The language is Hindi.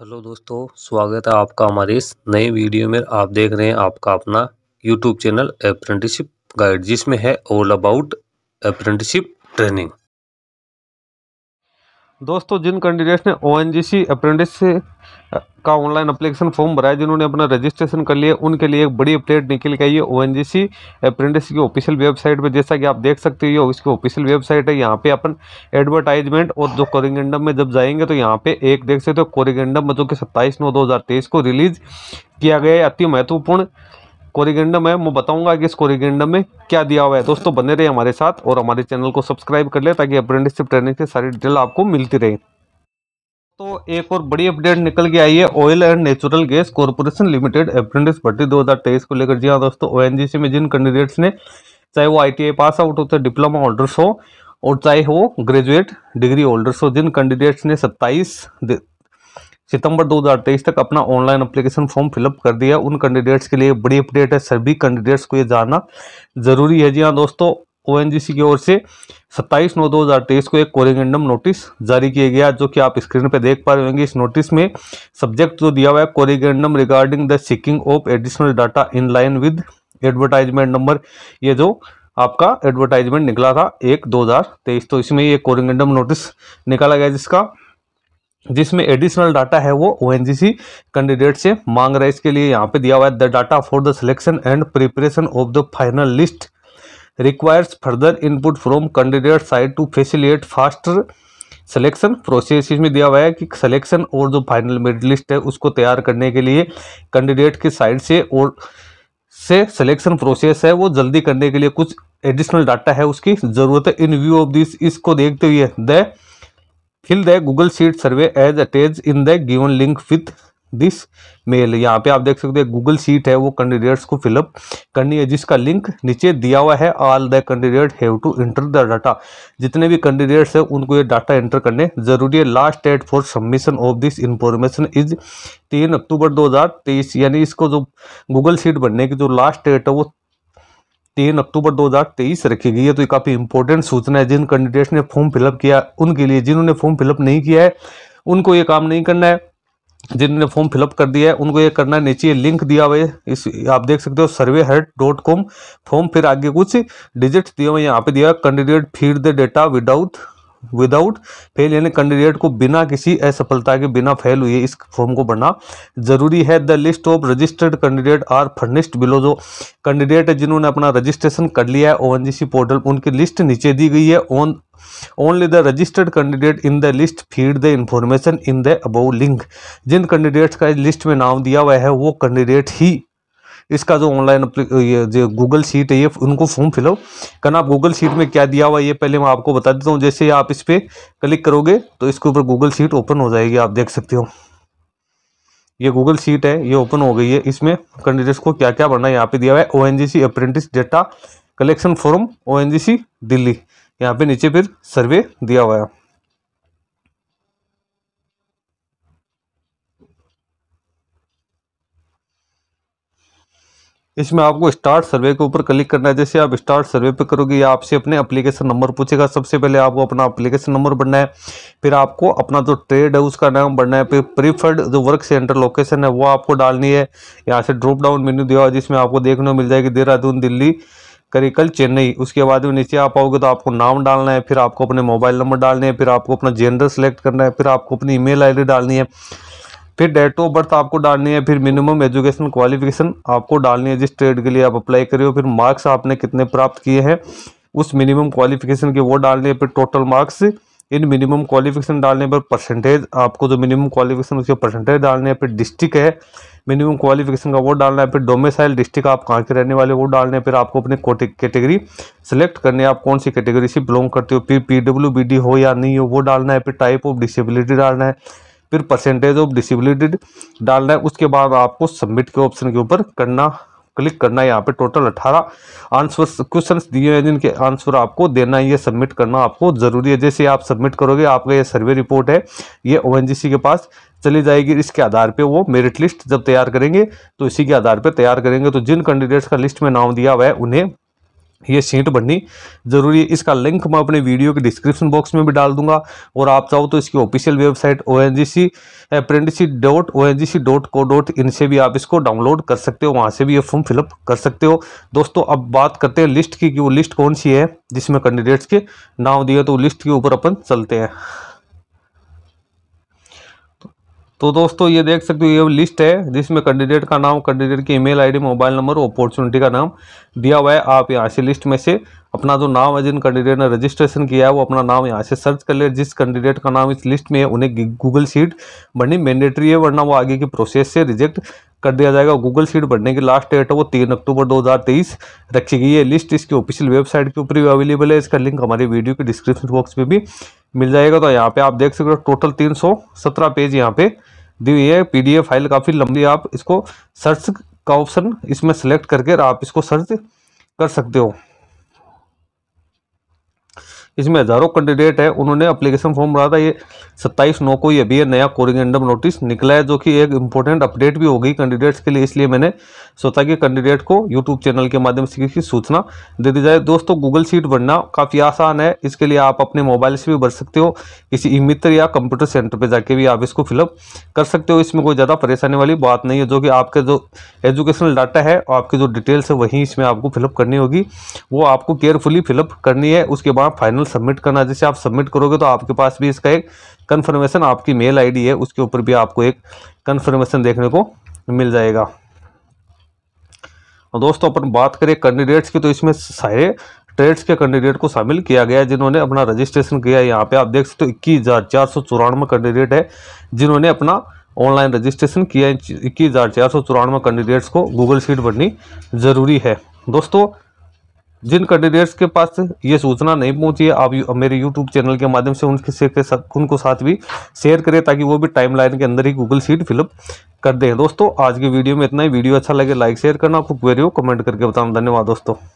हेलो दोस्तों स्वागत है आपका हमारे इस नए वीडियो में आप देख रहे हैं आपका अपना यूट्यूब चैनल अप्रेंटिसिप गाइड जिसमें है ऑल अबाउट अप्रेंटिसिप ट्रेनिंग दोस्तों जिन कैंडिडेट्स ने O N G C apprentice का ऑनलाइन अप्लीकेशन फॉर्म भरा है जिन्होंने अपना रजिस्ट्रेशन कर लिया उनके लिए एक बड़ी अपडेट निकल के आई है O N G C apprentice की ऑफिशियल वेबसाइट पर जैसा कि आप देख सकते हो इसकी ऑफिशियल वेबसाइट है यहाँ पे अपन एडवर्टाइजमेंट और जो कोरिगेंडम में जब जाएंगे तो यहाँ पे एक देख सकते हो कोरिगेंडम जो कि सत्ताईस नौ दो को रिलीज़ किया गया है अति महत्वपूर्ण कोरिगेंडम है मैं बताऊंगा कि इस कोरिगेंडम में क्या दिया हुआ है दोस्तों बने रहे हमारे साथ और हमारे चैनल को सब्सक्राइब कर ले ताकि अप्रेंटिसशिप ट्रेनिंग से सारी डिटेल आपको मिलती रहे तो एक और बड़ी अपडेट निकल के आई है oil and natural gas corporation limited apprentice भर्ती 2023 को लेकर जी हाँ दोस्तों ओ में जिन कैंडिडेट्स ने चाहे वो आई पास आउट होते डिप्लोमा होल्डर्स हो और चाहे वो ग्रेजुएट डिग्री होल्डर्स हो जिन कैंडिडेट्स ने सत्ताईस सितंबर 2023 तक अपना ऑनलाइन अप्लीकेशन फॉर्म फिलअप कर दिया उन कैंडिडेट्स के लिए बड़ी अपडेट है सभी कैंडिडेट्स को ये जानना जरूरी है जी हाँ दोस्तों ओ की ओर से 27 नौ 2023 को एक कोरिंगेंडम नोटिस जारी किया गया जो कि आप स्क्रीन पर देख पा रहे होंगे इस नोटिस में सब्जेक्ट जो दिया हुआ है corrigendum regarding the seeking of additional data in line with advertisement number ये जो आपका एडवर्टाइजमेंट निकला था एक 2023 तो इसमें ये कोरिंगेंडम नोटिस निकाला गया जिसका जिसमें एडिशनल डाटा है वो ओ कैंडिडेट से मांग रहा है इसके लिए यहाँ पे दिया हुआ है the data for the selection and preparation of the final list requires further input from candidate side to facilitate faster selection process इसमें दिया हुआ है कि सिलेक्शन और जो फाइनल मेरिट लिस्ट है उसको तैयार करने के लिए कैंडिडेट की साइड से और से सिलेक्शन प्रोसेस है वो जल्दी करने के लिए कुछ एडिशनल डाटा है उसकी ज़रूरत है इन व्यू ऑफ दिस इसको देखते हुए the fill the Google sheet survey as attached in the given link with this mail यहाँ पे आप देख सकते हैं गूगल सीट है वो कैंडिडेट्स को फिलअप करनी है जिसका लिंक नीचे दिया हुआ है all the candidate have to enter the data जितने भी कैंडिडेट्स हैं उनको ये डाटा एंटर करने जरूरी है last date for submission of this information is तीन अक्टूबर 2023 यानी इसको जो गूगल शीट बनने की जो लास्ट डेट है वो तीन अक्टूबर 2023 रखी गई है तो ये काफ़ी इंपॉर्टेंट सूचना है जिन कैंडिडेट्स ने फॉर्म फिलअप किया उनके लिए जिन्होंने फॉर्म फिलअप नहीं किया है उनको ये काम नहीं करना है जिन्होंने फॉर्म फिलअप कर दिया है उनको ये करना है नीचे लिंक दिया हुआ है इस आप देख सकते हो survey heart dot com form फिर आगे कुछ डिजिट दिए हुए यहाँ पे दिया candidate feed the data without without fail यानी कैंडिडेट को बिना किसी असफलता के बिना फेल हुए इस फॉर्म को भरना जरूरी है the list of registered candidate are furnished below जो कैंडिडेट जिन्होंने अपना रजिस्ट्रेशन कर लिया है ओ पोर्टल उनकी लिस्ट नीचे दी गई है on only the registered candidate in the list feed the information in the above link जिन कैंडिडेट्स का लिस्ट में नाम दिया हुआ है वो कैंडिडेट ही इसका जो ऑनलाइन ये जो गूगल शीट है ये उनको फॉर्म फिलअप करना आप गूगल शीट में क्या दिया हुआ ये पहले मैं आपको बता देता हूँ जैसे आप इस पर क्लिक करोगे तो इसके ऊपर गूगल शीट ओपन हो जाएगी आप देख सकते हो ये गूगल सीट है ये ओपन हो गई है इसमें कैंडिडेट्स को क्या क्या भरना है यहाँ पे दिया हुआ है O N G C apprentice data collection form O N G C Delhi यहाँ पे नीचे फिर सर्वे दिया हुआ है इसमें आपको स्टार्ट सर्वे के ऊपर क्लिक करना है जैसे आप स्टार्ट सर्वे पे करोगे या आपसे अपने एप्लीकेशन नंबर पूछेगा सबसे पहले आपको अपना एप्लीकेशन नंबर बनना है फिर आपको अपना जो ट्रेड है उसका नाम बढ़ना है फिर प्रीफर्ड जो वर्क सेंटर लोकेशन है वो आपको डालनी है यहाँ से ड्रॉप डाउन मेन्यू दिया हुआ जिसमें आपको देखने को मिल जाएगी देहरादून दिल्ली करिकल चेन्नई उसके बाद में नीचे आप आओगे तो आपको नाम डालना है फिर आपको अपने मोबाइल नंबर डालने हैं फिर आपको अपना जेंडर सेलेक्ट करना है फिर आपको अपनी ईमेल आईडी डालनी है फिर डेट ऑफ बर्थ आपको डालनी है फिर मिनिमम एजुकेशन क्वालिफिकेशन आपको डालनी है जिस ट्रेड के लिए आप अप्लाई करिए फिर मार्क्स आपने कितने प्राप्त किए हैं उस मिनिमम क्वालिफिकेशन के वो डालने फिर total marks in minimum qualification डालने पर परसेंटेज आपको जो मिनिमम क्वालिफिकेशन उसके परसेंटेज डालने हैं फिर डिस्ट्रिक्ट है मिनिमम क्वालिफिकेशन का वो डालना है फिर डोमेसाइल डिस्ट्रिक्ट आप कहाँ के रहने वाले वो डालने हैं फिर आपको अपने कैटेगरी सेलेक्ट करनी है आप कौन सी कैटेगरी से बिलोंग करते हो फिर पी डब्ल्यू बी डी हो या नहीं हो वो डालना है फिर टाइप ऑफ डिसेबिलिटी डालना है फिर परसेंटेज ऑफ डिसबिलिटी डालना है उसके बाद आपको सबमिट के ऑप्शन के ऊपर करना क्लिक करना है यहाँ पे टोटल 18 आंसर क्वेश्चन दिए हैं जिनके आंसर आपको देना है ये सबमिट करना आपको ज़रूरी है जैसे आप सबमिट करोगे आपका ये सर्वे रिपोर्ट है ये ओ के पास चली जाएगी इसके आधार पे वो मेरिट लिस्ट जब तैयार करेंगे तो इसी के आधार पे तैयार करेंगे तो जिन कैंडिडेट्स का लिस्ट में नाम दिया हुआ है उन्हें ये सीट भरनी ज़रूरी है इसका लिंक मैं अपने वीडियो के डिस्क्रिप्शन बॉक्स में भी डाल दूंगा और आप चाहो तो इसकी official website O N G C apprenticeship dot O N G C dot co dot in से भी आप इसको डाउनलोड कर सकते हो वहाँ से भी ये फॉर्म फिलअप कर सकते हो दोस्तों अब बात करते हैं लिस्ट की कि वो लिस्ट कौन सी है जिसमें कैंडिडेट्स के नाम दिए तो लिस्ट के ऊपर अपन चलते हैं तो दोस्तों ये देख सकते हो ये लिस्ट है जिसमें कैंडिडेट का नाम कैंडिडेट की email ID mobile number opportunity का नाम दिया हुआ है आप यहाँ से लिस्ट में से अपना जो नाम है जिन कैंडिडेट ने रजिस्ट्रेशन किया है वो अपना नाम यहाँ से सर्च कर ले जिस कैंडिडेट का नाम इस लिस्ट में है उन्हें गूगल सीट बढ़नी मैंडेटरी है वरना वो आगे की प्रोसेस से रिजेक्ट कर दिया जाएगा गूगल सीट बढ़ने की लास्ट डेट है वो तीन अक्टूबर दो रखी गई है लिस्ट इसकी ऑफिशियल वेबसाइट के ऊपर भी अवेलेबल है इसका लिंक हमारे वीडियो के डिस्क्रिप्शन बॉक्स में भी मिल जाएगा तो यहाँ पे आप देख सकते हो टोटल तीन सौ सत्रह पेज यहाँ पे दी हुई है एफ फाइल काफ़ी लंबी आप इसको सर्च का ऑप्शन इसमें सेलेक्ट करके आप इसको सर्च कर सकते हो इसमें हज़ारों कैंडिडेट हैं उन्होंने अप्लीकेशन फॉर्म भरा था ये सत्ताईस नौ को ये अभी नया कोरिगेंडम नोटिस निकला है जो कि एक इंपॉर्टेंट अपडेट भी होगी कैंडिडेट्स के लिए इसलिए मैंने सोचा कि कैंडिडेट को यूट्यूब चैनल के माध्यम से किसी सूचना दे दी जाए दोस्तों गूगल सीट भरना काफ़ी आसान है इसके लिए आप अपने मोबाइल से भी भर सकते हो किसी ई मित्र या कंप्यूटर सेंटर पर जाके भी आप इसको फिलअप कर सकते हो इसमें कोई ज़्यादा परेशानी वाली बात नहीं है जो कि आपके जो एजुकेशनल डाटा है आपकी जो डिटेल्स है वहीं इसमें आपको फिलअप करनी होगी वो आपको केयरफुली फिलअप करनी है उसके बाद फाइनल सबमिट करना जैसे आप सबमिट करोगे तो आपके पास भी इसका एक कन्फर्मेशन आपकी मेल आईडी है उसके ऊपर भी आपको एक कन्फर्मेशन देखने को मिल जाएगा और दोस्तों अपन बात करें कैंडिडेट्स की तो इसमें सारे ट्रेड्स के कैंडिडेट को शामिल किया गया जिन्होंने अपना रजिस्ट्रेशन किया है यहाँ पे आप देख सकते हो इक्कीस हज़ार चार सौ चौरानवे कैंडिडेट है जिन्होंने अपना ऑनलाइन रजिस्ट्रेशन किया है इक्कीस हज़ार चार सौ चौरानवे कैंडिडेट्स को गूगल शीट भरनी ज़रूरी है दोस्तों जिन कैंडिडेट्स के पास ये सूचना नहीं पहुंची है आप यू, मेरे यूट्यूब चैनल के माध्यम से उनके से, उनको साथ भी शेयर करें ताकि वो भी टाइमलाइन के अंदर ही गूगल सीट फिलअप कर दें दोस्तों आज की वीडियो में इतना ही वीडियो अच्छा लगे लाइक शेयर करना आपको क्वेरी हो कमेंट करके बताना धन्यवाद दोस्तों